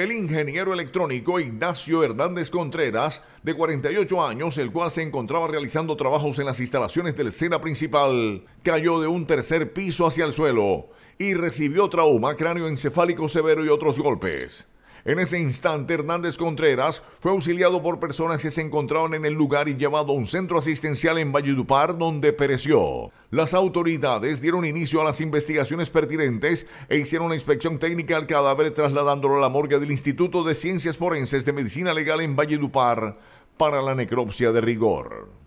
el ingeniero electrónico Ignacio Hernández Contreras, de 48 años, el cual se encontraba realizando trabajos en las instalaciones del escena principal, cayó de un tercer piso hacia el suelo y recibió trauma cráneo encefálico severo y otros golpes. En ese instante, Hernández Contreras fue auxiliado por personas que se encontraban en el lugar y llevado a un centro asistencial en Valledupar, donde pereció. Las autoridades dieron inicio a las investigaciones pertinentes e hicieron una inspección técnica al cadáver trasladándolo a la morgue del Instituto de Ciencias Forenses de Medicina Legal en Valledupar para la necropsia de rigor.